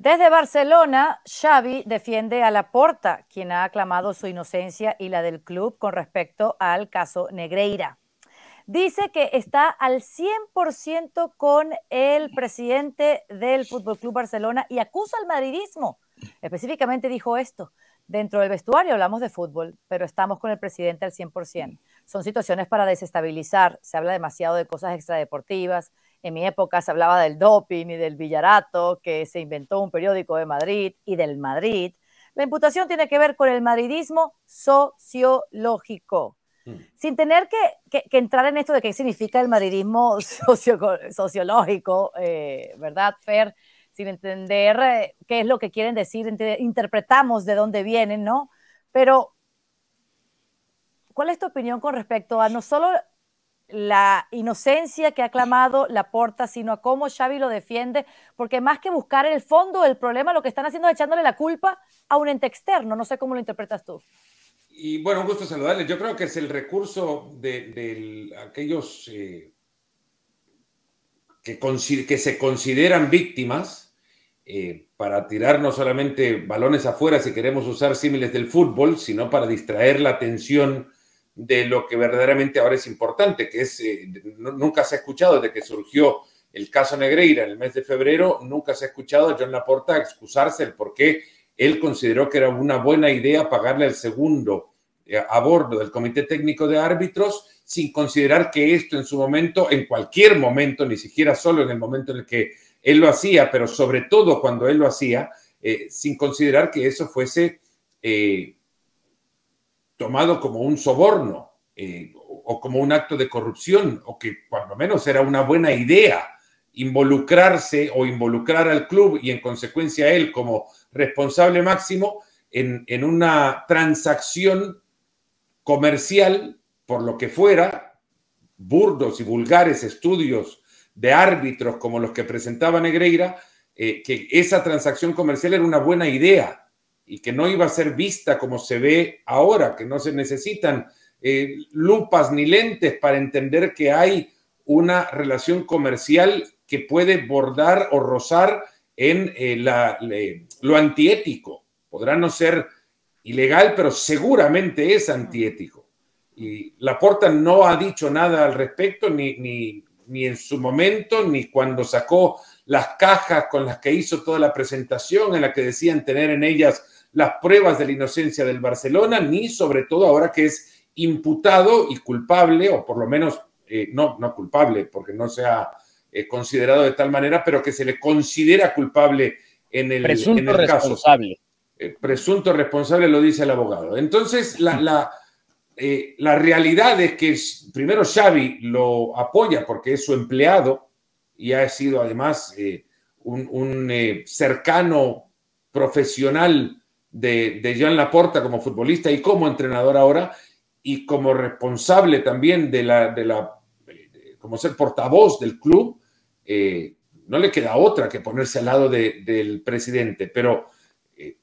Desde Barcelona, Xavi defiende a Laporta, quien ha aclamado su inocencia y la del club con respecto al caso Negreira. Dice que está al 100% con el presidente del Fútbol Club Barcelona y acusa al madridismo. Específicamente dijo esto: dentro del vestuario hablamos de fútbol, pero estamos con el presidente al 100%. Son situaciones para desestabilizar. Se habla demasiado de cosas extradeportivas, en mi época se hablaba del doping y del villarato, que se inventó un periódico de Madrid y del Madrid. La imputación tiene que ver con el madridismo sociológico. Mm. Sin tener que, entrar en esto de qué significa el madridismo sociológico, eh, ¿verdad, Fer? Sin entender eh, qué es lo que quieren decir, interpretamos de dónde vienen, ¿no? Pero, ¿cuál es tu opinión con respecto a no solo la inocencia que ha clamado la porta, sino a cómo Xavi lo defiende, porque más que buscar el fondo del problema, lo que están haciendo es echándole la culpa a un ente externo. No sé cómo lo interpretas tú. Y bueno, un gusto saludarles. Yo creo que es el recurso de, aquellos eh, que, que, se consideran víctimas eh, para tirar no solamente balones afuera si queremos usar símiles del fútbol, sino para distraer la atención de lo que verdaderamente ahora es importante, que es, eh, nunca se ha escuchado desde que surgió el caso Negreira en el mes de febrero, nunca se ha escuchado a John Laporta excusarse el por qué él consideró que era una buena idea pagarle al segundo eh, a bordo del Comité Técnico de Árbitros, sin considerar que esto en su momento, en cualquier momento, ni siquiera solo en el momento en el que él lo hacía, pero sobre todo cuando él lo hacía, eh, sin considerar que eso fuese tomado como un soborno eh, o como un acto de corrupción, o que por lo menos era una buena idea involucrarse o involucrar al club y en consecuencia él como responsable máximo en, una transacción comercial, por lo que fuera, burdos y vulgares estudios de árbitros como los que presentaba Negreira, eh, que esa transacción comercial era una buena idea y que no iba a ser vista como se ve ahora, que no se necesitan eh, lupas ni lentes para entender que hay una relación comercial que puede bordar o rozar en eh, la, lo antiético. Podrá no ser ilegal, pero seguramente es antiético. Y Laporta no ha dicho nada al respecto, ni, ni, ni en su momento, ni cuando sacó las cajas con las que hizo toda la presentación, en la que decían tener en ellas las pruebas de la inocencia del Barcelona, ni sobre todo ahora que es imputado y culpable, o por lo menos eh, no, no culpable, porque no se ha eh, considerado de tal manera, pero que se le considera culpable en el, presunto el caso. Eh, presunto responsable lo dice el abogado. Entonces, la, la, realidad es que primero Xavi lo apoya porque es su empleado y ha sido además un cercano profesional de, de Jean Laporta como futbolista y como entrenador ahora y como responsable también de la, de la como ser portavoz del club, eh, no le queda otra que ponerse al lado del presidente. Pero eh,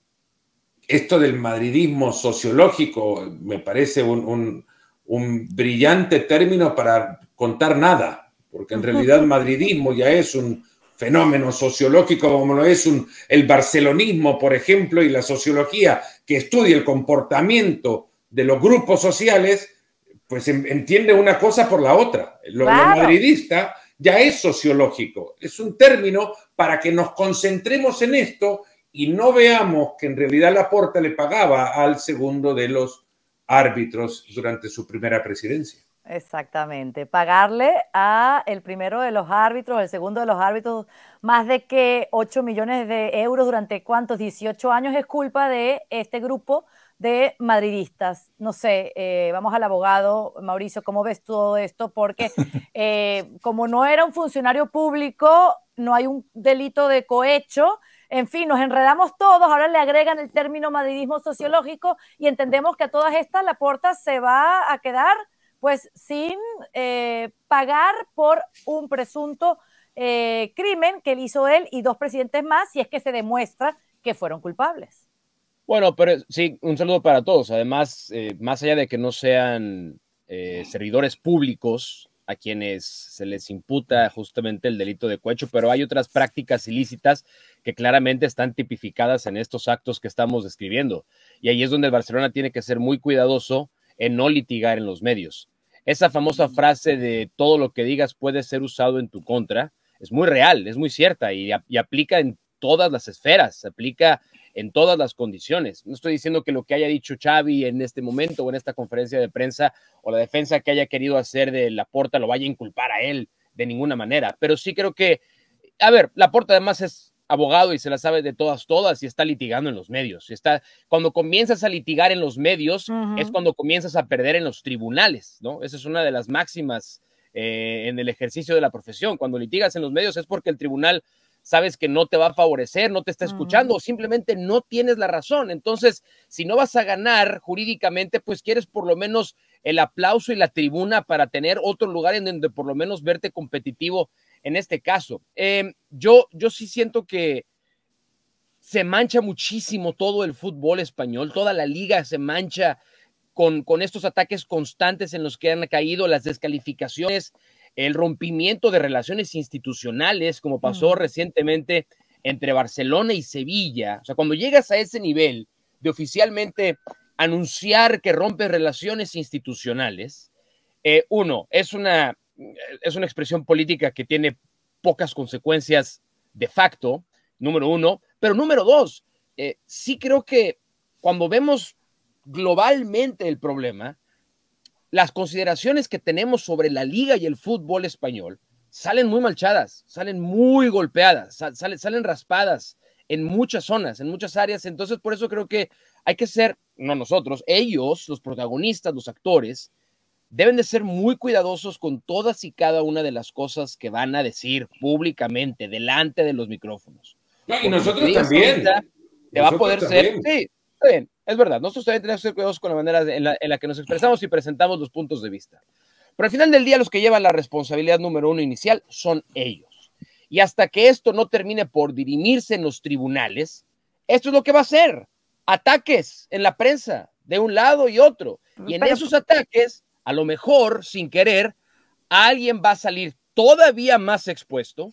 esto del madridismo sociológico me parece un, un, brillante término para contar nada, porque en realidad madridismo ya es un fenómeno sociológico como lo es un, el barcelonismo, por ejemplo, y la sociología que estudia el comportamiento de los grupos sociales, pues entiende una cosa por la otra. Lo, madridista ya es sociológico, es un término para que nos concentremos en esto y no veamos que en realidad la porta le pagaba al segundo de los árbitros durante su primera presidencia. Exactamente, pagarle a el primero de los árbitros, el segundo de los árbitros, más de que 8 millones de euros durante cuántos 18 años es culpa de este grupo de madridistas. No sé, eh, vamos al abogado Mauricio, ¿cómo ves todo esto? Porque eh, como no era un funcionario público, no hay un delito de cohecho. En fin, nos enredamos todos, ahora le agregan el término madridismo sociológico y entendemos que a todas estas la puerta se va a quedar pues sin eh, pagar por un presunto eh, crimen que hizo él y dos presidentes más, si es que se demuestra que fueron culpables. Bueno, pero sí, un saludo para todos. Además, eh, más allá de que no sean servidores públicos a quienes se les imputa justamente el delito de cohecho, pero hay otras prácticas ilícitas que claramente están tipificadas en estos actos que estamos describiendo. Y ahí es donde el Barcelona tiene que ser muy cuidadoso en no litigar en los medios. Esa famosa frase de todo lo que digas puede ser usado en tu contra es muy real, es muy cierta y, aplica en todas las esferas, se aplica en todas las condiciones. No estoy diciendo que lo que haya dicho Xavi en este momento o en esta conferencia de prensa o la defensa que haya querido hacer de Laporta lo vaya a inculpar a él de ninguna manera, pero sí creo que, a ver, Laporta además es abogado y se la sabe de todas, todas, y está litigando en los medios. está, cuando comienzas a litigar en los medios, es cuando comienzas a perder en los tribunales, ¿no? Esa es una de las máximas eh, en el ejercicio de la profesión. Cuando litigas en los medios es porque el tribunal sabes que no te va a favorecer, no te está escuchando o mm. simplemente no tienes la razón. Entonces, si no vas a ganar jurídicamente, pues quieres por lo menos el aplauso y la tribuna para tener otro lugar en donde por lo menos verte competitivo en este caso. Em, yo, yo sí siento que se mancha muchísimo todo el fútbol español, toda la liga se mancha con, con estos ataques constantes en los que han caído las descalificaciones, el rompimiento de relaciones institucionales, como pasó recientemente entre Barcelona y Sevilla. O sea, cuando llegas a ese nivel de oficialmente anunciar que rompes relaciones institucionales, eh, uno, es una, es una expresión política que tiene pocas consecuencias de facto, número uno, pero número dos, eh, sí creo que cuando vemos globalmente el problema, las consideraciones que tenemos sobre la liga y el fútbol español salen muy malchadas, salen muy golpeadas, salen, raspadas en muchas zonas, en muchas áreas. Entonces, por eso creo que hay que ser, no nosotros, ellos, los protagonistas, los actores, deben de ser muy cuidadosos con todas y cada una de las cosas que van a decir públicamente, delante de los micrófonos. y nosotros también. te va a poder ser, bien, es verdad. Nosotros también tenemos que ser cuidadosos con la manera en, la, en la que nos expresamos y presentamos los puntos de vista. Pero al final del día, los que llevan la responsabilidad número uno inicial son ellos. Y hasta que esto no termine por dirimirse en los tribunales, esto es lo que va a ser. Ataques en la prensa, de un lado y otro. Y en esos ataques, a lo mejor, sin querer, alguien va a salir todavía más expuesto,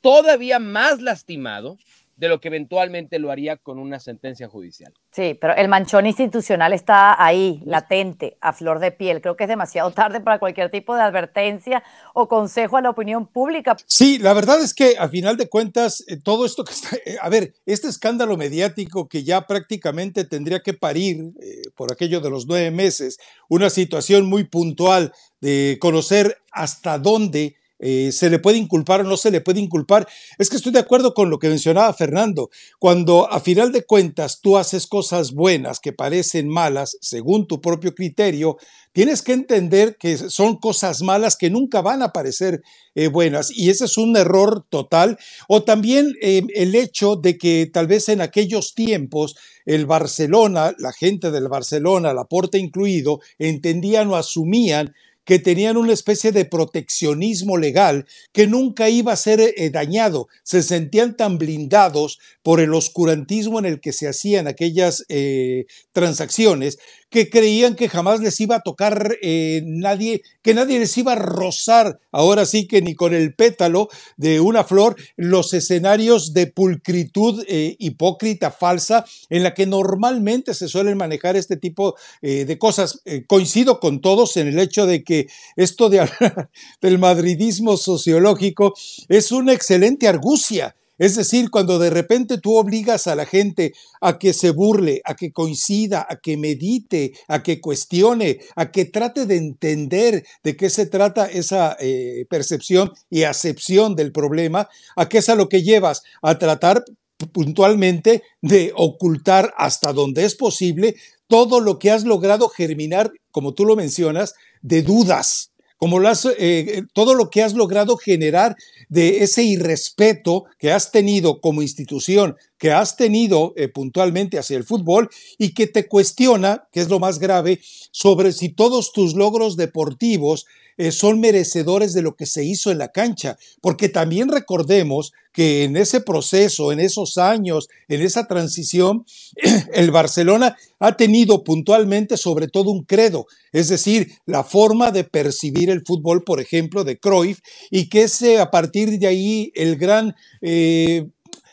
todavía más lastimado, de lo que eventualmente lo haría con una sentencia judicial. Sí, pero el manchón institucional está ahí, latente, a flor de piel. Creo que es demasiado tarde para cualquier tipo de advertencia o consejo a la opinión pública. Sí, la verdad es que a final de cuentas, eh, todo esto que está, eh, a ver, este escándalo mediático que ya prácticamente tendría que parir eh, por aquello de los nueve meses, una situación muy puntual de conocer hasta dónde eh, se le puede inculpar o no se le puede inculpar. Es que estoy de acuerdo con lo que mencionaba Fernando. Cuando a final de cuentas tú haces cosas buenas que parecen malas, según tu propio criterio, tienes que entender que son cosas malas que nunca van a parecer eh, buenas. Y ese es un error total. O también eh, el hecho de que tal vez en aquellos tiempos el Barcelona, la gente del Barcelona, Porta incluido, entendían o asumían que tenían una especie de proteccionismo legal que nunca iba a ser eh, dañado. Se sentían tan blindados por el oscurantismo en el que se hacían aquellas eh, transacciones que creían que jamás les iba a tocar eh, nadie, que nadie les iba a rozar, ahora sí que ni con el pétalo de una flor, los escenarios de pulcritud eh, hipócrita, falsa, en la que normalmente se suelen manejar este tipo eh, de cosas. coincido con todos en el hecho de que esto de del madridismo sociológico es una excelente argucia es decir, cuando de repente tú obligas a la gente a que se burle, a que coincida, a que medite, a que cuestione, a que trate de entender de qué se trata esa eh, percepción y acepción del problema, ¿a qué es a lo que llevas? A tratar puntualmente de ocultar hasta donde es posible todo lo que has logrado germinar, como tú lo mencionas, de dudas, como eh, eh, todo lo que has logrado generar de ese irrespeto que has tenido como institución, que has tenido eh, puntualmente hacia el fútbol y que te cuestiona, que es lo más grave, sobre si todos tus logros deportivos eh, son merecedores de lo que se hizo en la cancha, porque también recordemos que en ese proceso, en esos años, en esa transición, el Barcelona ha tenido puntualmente sobre todo un credo, es decir, la forma de percibir el fútbol, por ejemplo, de Cruyff, y que es eh, a partir de ahí el gran... Eh,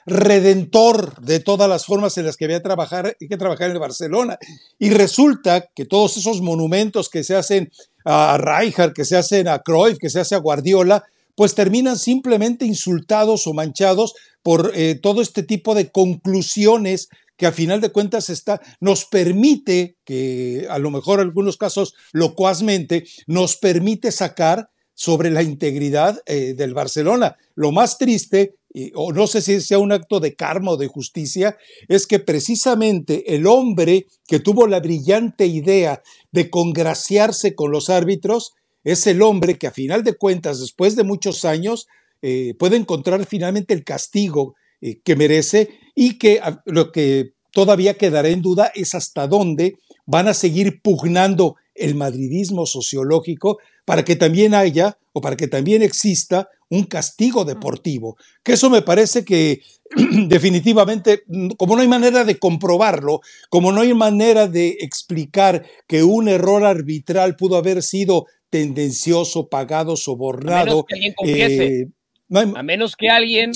redentor de todas las formas en las que había trabajar, que trabajar en el Barcelona. Y resulta que todos esos monumentos que se hacen a Rijkaard, que se hacen a Cruyff, que se hace a Guardiola, pues terminan simplemente insultados o manchados por eh, todo este tipo de conclusiones que a final de cuentas está, nos permite, que a lo mejor en algunos casos locuazmente, nos permite sacar sobre la integridad eh, del Barcelona. Lo más triste o no sé si sea un acto de karma o de justicia, es que precisamente el hombre que tuvo la brillante idea de congraciarse con los árbitros es el hombre que a final de cuentas, después de muchos años, eh, puede encontrar finalmente el castigo eh, que merece y que lo que todavía quedará en duda es hasta dónde van a seguir pugnando el madridismo sociológico para que también haya o para que también exista un castigo deportivo. Que eso me parece que definitivamente, como no hay manera de comprobarlo, como no hay manera de explicar que un error arbitral pudo haber sido tendencioso, pagado, sobornado. Eh, a menos que alguien,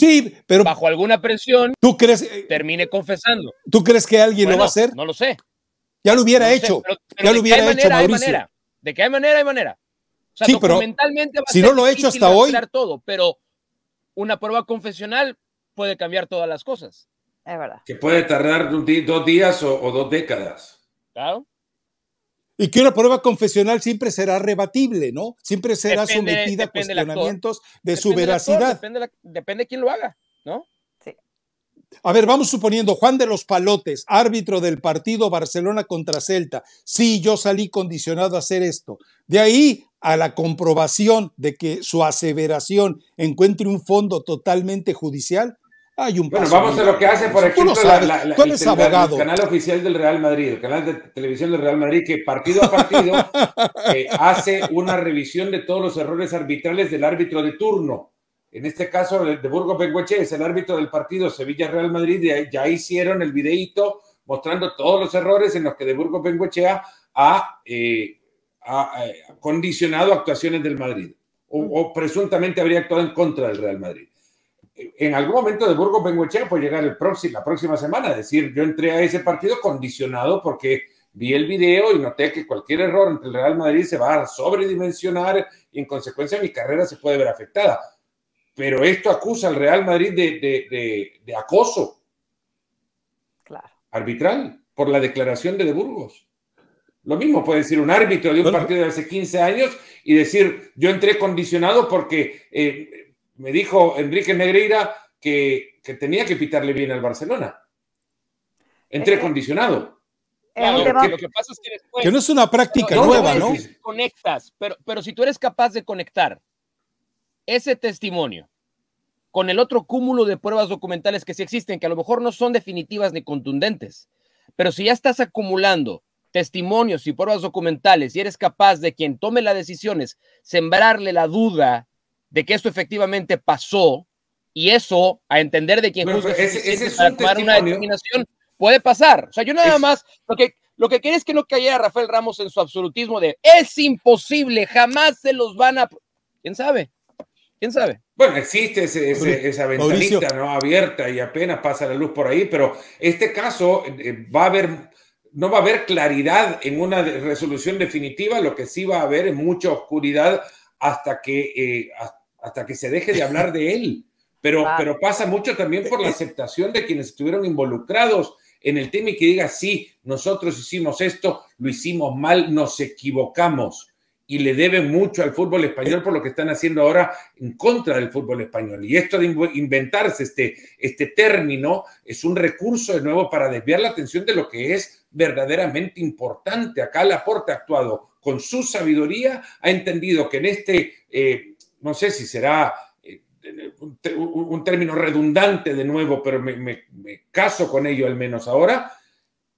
bajo alguna presión, eh, termine confesando. ¿Tú crees que alguien lo va a hacer? No lo sé. Ya lo hubiera hecho. ya lo hubiera hecho, Mauricio. De qué manera, hay manera. O sí, pero mentalmente si no lo he hecho hasta hoy. Todo, pero una prueba confesional puede cambiar todas las cosas. Es verdad. Que puede tardar dos días o, o dos décadas. Claro. Y que una prueba confesional siempre será rebatible, ¿no? Siempre será sometida a cuestionamientos de su veracidad. depende, depende de quién lo haga, ¿no? A ver, vamos suponiendo, Juan de los Palotes, árbitro del partido Barcelona contra Celta. Sí, yo salí condicionado a hacer esto. De ahí a la comprobación de que su aseveración encuentre un fondo totalmente judicial, hay un bueno, vamos a lo que hace, por ejemplo, la, el, canal oficial del Real Madrid, el canal de televisión del Real Madrid, que partido a partido eh, hace una revisión de todos los errores arbitrales del árbitro de turno. En este caso, de Burgos Bengueche es el árbitro del partido Sevilla-Real Madrid. ya hicieron el videíto mostrando todos los errores en los que de Burgos Benguechea ha, ha eh, eh, condicionado actuaciones del Madrid o presuntamente habría actuado en contra del Real Madrid en algún momento de Burgos Bengoechea puede llegar el próximo, la próxima semana, decir, yo entré a ese partido condicionado porque vi el video y noté que cualquier error entre el Real Madrid se va a sobredimensionar y en consecuencia mi carrera se puede ver afectada. Pero esto acusa al Real Madrid de, acoso claro. arbitral por la declaración de De Burgos. Lo mismo puede decir un árbitro de un partido de hace 15 años y decir, yo entré condicionado porque eh, me dijo Enrique Negreira que, tenía que pitarle bien al Barcelona. Entré eh, condicionado. Eh, que, no es una práctica nueva, ¿no? Conectas, pero, pero si tú eres capaz de conectar ese testimonio con el otro cúmulo de pruebas documentales que sí existen, que a lo mejor no son definitivas ni contundentes, pero si ya estás acumulando testimonios y pruebas documentales y eres capaz de quien tome las decisiones, sembrarle la duda de que esto efectivamente pasó y eso, a entender de quién puede pasar. O sea, yo nada más, lo que, lo que quería es que no cayera Rafael Ramos en su absolutismo de es imposible, jamás se los van a... ¿Quién sabe? ¿Quién sabe? Bueno, existe esa ventanita ¿no? abierta y apenas pasa la luz por ahí, pero este caso eh, va a haber, no va a haber claridad en una resolución definitiva, lo que sí va a haber es mucha oscuridad hasta que, eh, hasta que se deje de hablar de él. Pero, pero pasa mucho también por la aceptación de quienes estuvieron involucrados en el tema y que diga, sí, nosotros hicimos esto, lo hicimos mal, nos equivocamos. Y le debe mucho al fútbol español por lo que están haciendo ahora en contra del fútbol español. Y esto de inventarse este, este término es un recurso de nuevo para desviar la atención de lo que es verdaderamente importante. Acá aporte ha actuado con su sabiduría, ha entendido que en este, eh, no sé si será eh, un, término redundante de nuevo, pero me, caso con ello al menos ahora,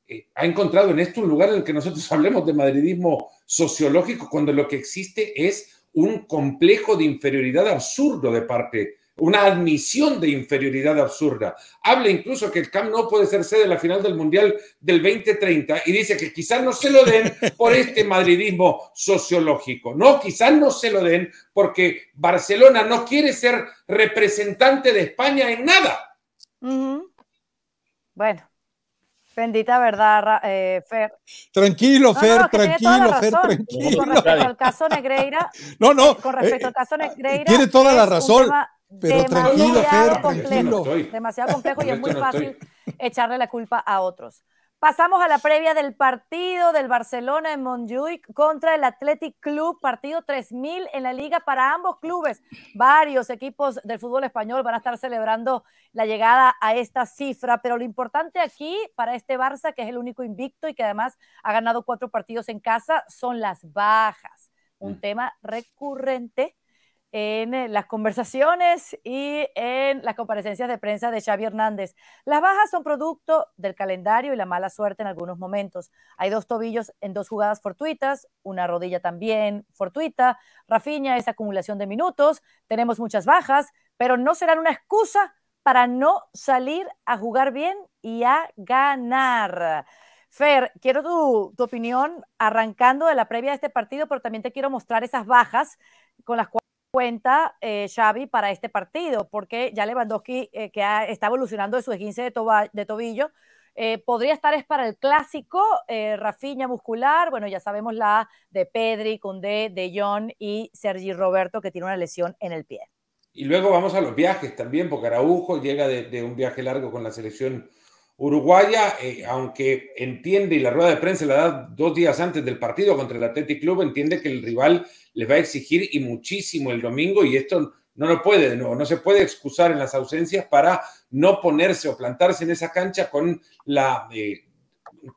eh, ha encontrado en esto un lugar en el que nosotros hablemos de madridismo sociológico, cuando lo que existe es un complejo de inferioridad absurdo de parte una admisión de inferioridad absurda. Habla incluso que el Camp no puede ser sede de la final del Mundial del 2030 y dice que quizás no se lo den por este madridismo sociológico. No, quizás no se lo den porque Barcelona no quiere ser representante de España en nada. Bueno. Bendita verdad, eh, Fer. Tranquilo, Fer, tranquilo, Fer, tranquilo. Con respecto al caso Negreira. No, no. Con respecto al eh, caso Negreira. Tiene toda la razón demasiado complejo, Demasiado complejo y es muy fácil echarle la culpa a otros. Pasamos a la previa del partido del Barcelona en Montjuic contra el Athletic Club, partido 3000 en la liga para ambos clubes. Varios equipos del fútbol español van a estar celebrando la llegada a esta cifra, pero lo importante aquí para este Barça, que es el único invicto y que además ha ganado cuatro partidos en casa, son las bajas, un mm. tema recurrente en eh, las conversaciones y en las comparecencias de prensa de Xavi Hernández. Las bajas son producto del calendario y la mala suerte en algunos momentos. Hay dos tobillos en dos jugadas fortuitas, una rodilla también fortuita. Rafiña es acumulación de minutos, tenemos muchas bajas, pero no serán una excusa para no salir a jugar bien y a ganar. Fer, quiero tu opinión arrancando de la previa de este partido, pero también te quiero mostrar esas bajas con las cuales cuenta eh, Xavi para este partido, porque ya Lewandowski, eh, que está evolucionando de su esguince de, tobillo, eh, podría estar es para el clásico, Rafiña muscular, bueno, ya sabemos la de Pedri, Condé, De Jong y Sergi Roberto, que tiene una lesión en el pie. Y luego vamos a los viajes también, porque Araujo llega de, un viaje largo con la selección uruguaya, aunque entiende y la rueda de prensa la da dos días antes del partido contra el Athletic Club, entiende que el rival les va a exigir y muchísimo el domingo y esto no lo puede de nuevo, no se puede excusar en las ausencias para no ponerse o plantarse en esa cancha con la eh,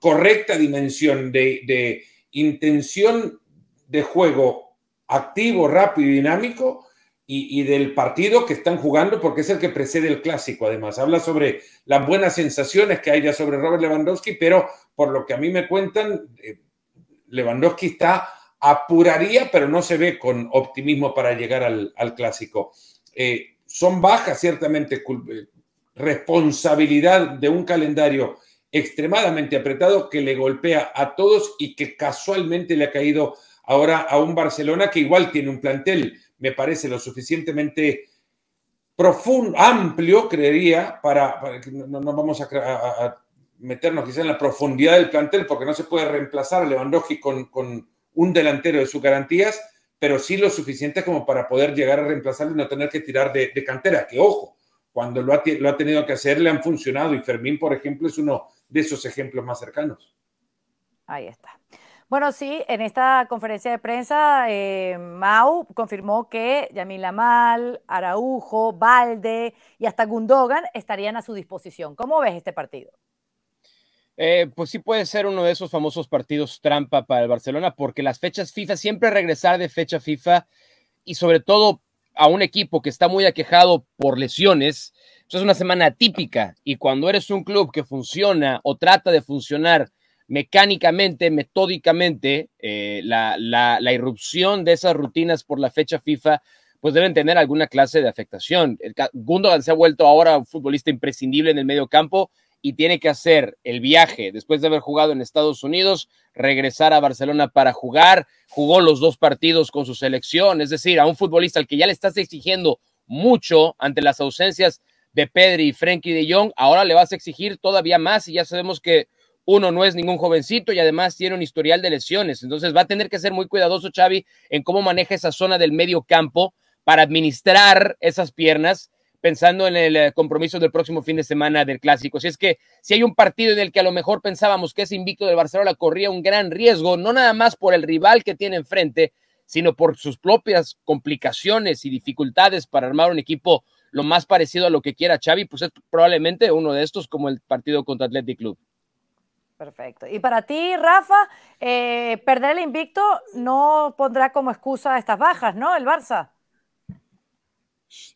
correcta dimensión de, intención de juego activo, rápido y dinámico y, del partido que están jugando porque es el que precede el clásico además. Habla sobre las buenas sensaciones que hay ya sobre Robert Lewandowski, pero por lo que a mí me cuentan, eh, Lewandowski está apuraría, pero no se ve con optimismo para llegar al, clásico. Eh, son bajas, ciertamente, eh, responsabilidad de un calendario extremadamente apretado que le golpea a todos y que casualmente le ha caído ahora a un Barcelona que igual tiene un plantel, me parece, lo suficientemente profundo, amplio, creería, para, que no, vamos a, meternos quizá en la profundidad del plantel porque no se puede reemplazar a Lewandowski con un delantero de sus garantías, pero sí lo suficiente como para poder llegar a reemplazarlo y no tener que tirar de, cantera, que ojo, cuando lo ha, ha, tenido que hacer le han funcionado y Fermín, por ejemplo, es uno de esos ejemplos más cercanos. Ahí está. Bueno, sí, en esta conferencia de prensa, eh, Mau confirmó que Yamil Lamal, Araujo, Valde y hasta Gundogan estarían a su disposición. ¿Cómo ves este partido? Eh, pues sí puede ser uno de esos famosos partidos trampa para el Barcelona, porque las fechas FIFA, siempre regresar de fecha FIFA y sobre todo a un equipo que está muy aquejado por lesiones, eso pues es una semana típica y cuando eres un club que funciona o trata de funcionar mecánicamente, metódicamente, eh, la, la irrupción de esas rutinas por la fecha FIFA pues deben tener alguna clase de afectación. Gundogan se ha vuelto ahora un futbolista imprescindible en el medio campo y tiene que hacer el viaje después de haber jugado en Estados Unidos, regresar a Barcelona para jugar, jugó los dos partidos con su selección, es decir, a un futbolista al que ya le estás exigiendo mucho ante las ausencias de Pedri y Frenkie de Jong, ahora le vas a exigir todavía más y ya sabemos que uno no es ningún jovencito y además tiene un historial de lesiones, entonces va a tener que ser muy cuidadoso Xavi en cómo maneja esa zona del medio campo para administrar esas piernas pensando en el eh, compromiso del próximo fin de semana del clásico. Si es que si hay un partido en el que a lo mejor pensábamos que ese invicto del Barcelona corría un gran riesgo, no nada más por el rival que tiene enfrente, sino por sus propias complicaciones y dificultades para armar un equipo lo más parecido a lo que quiera Xavi, pues es probablemente uno de estos como el partido contra Athletic Club. Perfecto. Y para ti, Rafa, eh, perder el invicto no pondrá como excusa estas bajas, ¿no? El Barça.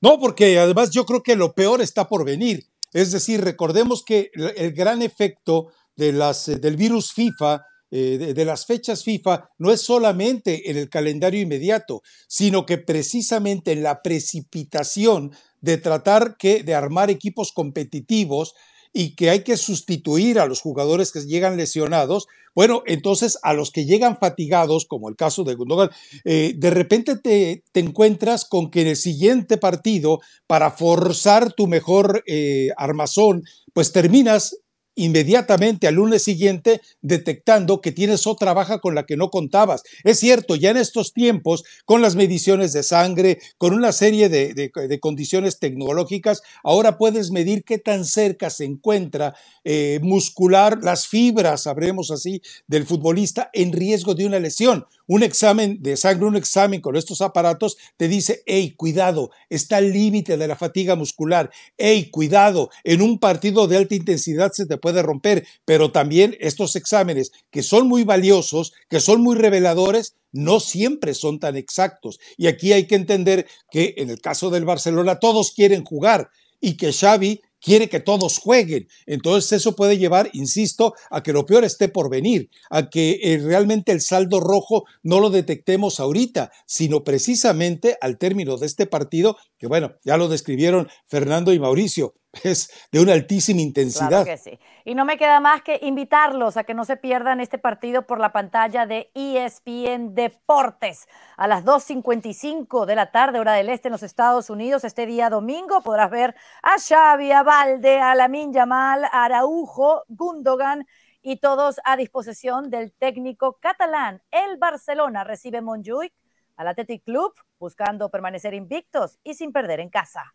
No, porque además yo creo que lo peor está por venir. Es decir, recordemos que el gran efecto de eh, del virus FIFA, eh, de, las fechas FIFA, no es solamente en el calendario inmediato, sino que precisamente en la precipitación de tratar que, de armar equipos competitivos y que hay que sustituir a los jugadores que llegan lesionados, bueno, entonces a los que llegan fatigados, como el caso de Gundogan, eh, de repente te, te, encuentras con que en el siguiente partido, para forzar tu mejor eh, armazón, pues terminas inmediatamente al lunes siguiente detectando que tienes otra baja con la que no contabas. Es cierto, ya en estos tiempos, con las mediciones de sangre, con una serie de, condiciones tecnológicas, ahora puedes medir qué tan cerca se encuentra eh, muscular las fibras, sabremos así, del futbolista en riesgo de una lesión. Un examen de sangre, un examen con estos aparatos te dice, hey, cuidado, está al límite de la fatiga muscular, hey, cuidado, en un partido de alta intensidad se te puede romper, pero también estos exámenes que son muy valiosos, que son muy reveladores, no siempre son tan exactos. Y aquí hay que entender que en el caso del Barcelona todos quieren jugar y que Xavi quiere que todos jueguen. Entonces eso puede llevar, insisto, a que lo peor esté por venir, a que eh, realmente el saldo rojo no lo detectemos ahorita, sino precisamente al término de este partido, que bueno, ya lo describieron Fernando y Mauricio, es de una altísima intensidad. Claro que sí. Y no me queda más que invitarlos a que no se pierdan este partido por la pantalla de ESPN Deportes. A las 2.55 de la tarde, hora del este en los Estados Unidos, este día domingo podrás ver a Xavi, a Valde, a Lamin Yamal, a Araujo, Gundogan y todos a disposición del técnico catalán. El Barcelona recibe Montjuic al Athletic Club buscando permanecer invictos y sin perder en casa.